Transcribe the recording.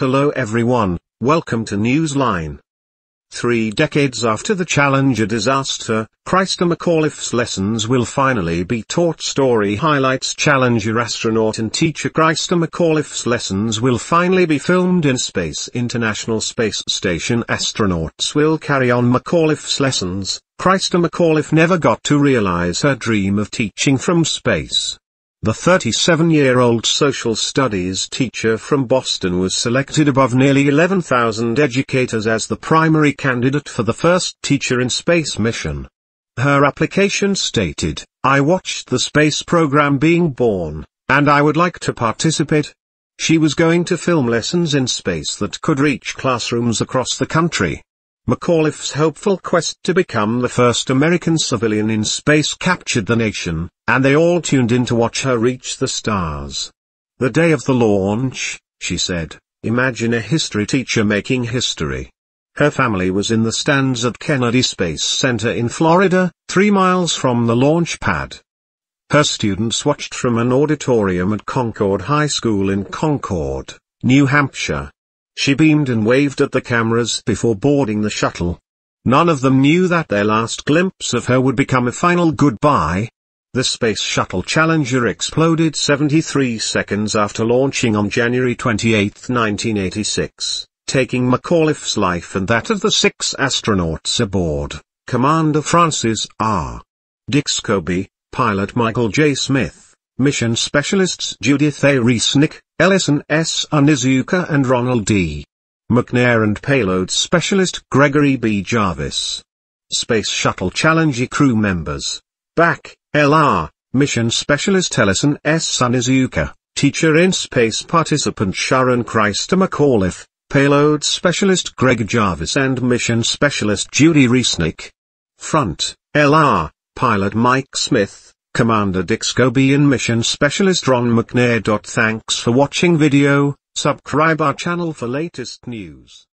Hello everyone, welcome to Newsline. Three decades after the Challenger disaster, Christa McAuliffe's lessons will finally be taught. Story highlights Challenger astronaut and teacher Christa McAuliffe's lessons will finally be filmed in space. International Space Station astronauts will carry on McAuliffe's lessons. Christa McAuliffe never got to realize her dream of teaching from space. The 37-year-old social studies teacher from Boston was selected above nearly 11,000 educators as the primary candidate for the first Teacher in Space mission. Her application stated, I watched the space program being born, and I would like to participate. She was going to film lessons in space that could reach classrooms across the country. McAuliffe's hopeful quest to become the first American civilian in space captured the nation, and they all tuned in to watch her reach the stars. The day of the launch, she said, imagine a history teacher making history. Her family was in the stands at Kennedy Space Center in Florida, three miles from the launch pad. Her students watched from an auditorium at Concord High School in Concord, New Hampshire. She beamed and waved at the cameras before boarding the shuttle. None of them knew that their last glimpse of her would become a final goodbye. The Space Shuttle Challenger exploded 73 seconds after launching on January 28, 1986, taking McAuliffe's life and that of the six astronauts aboard, Commander Francis R. Dick Scobie, pilot Michael J. Smith, mission specialists Judith A. Reesnick, Ellison S. Onizuka and Ronald D. McNair and payload specialist Gregory B. Jarvis. Space Shuttle Challenger crew members. Back, LR, mission specialist Ellison S. Onizuka, teacher in space participant Sharon Christa McAuliffe, payload specialist Greg Jarvis and mission specialist Judy Riesnick. Front, LR, pilot Mike Smith, Commander and Mission Specialist Ron McNair. Thanks for watching video, subscribe our channel for latest news.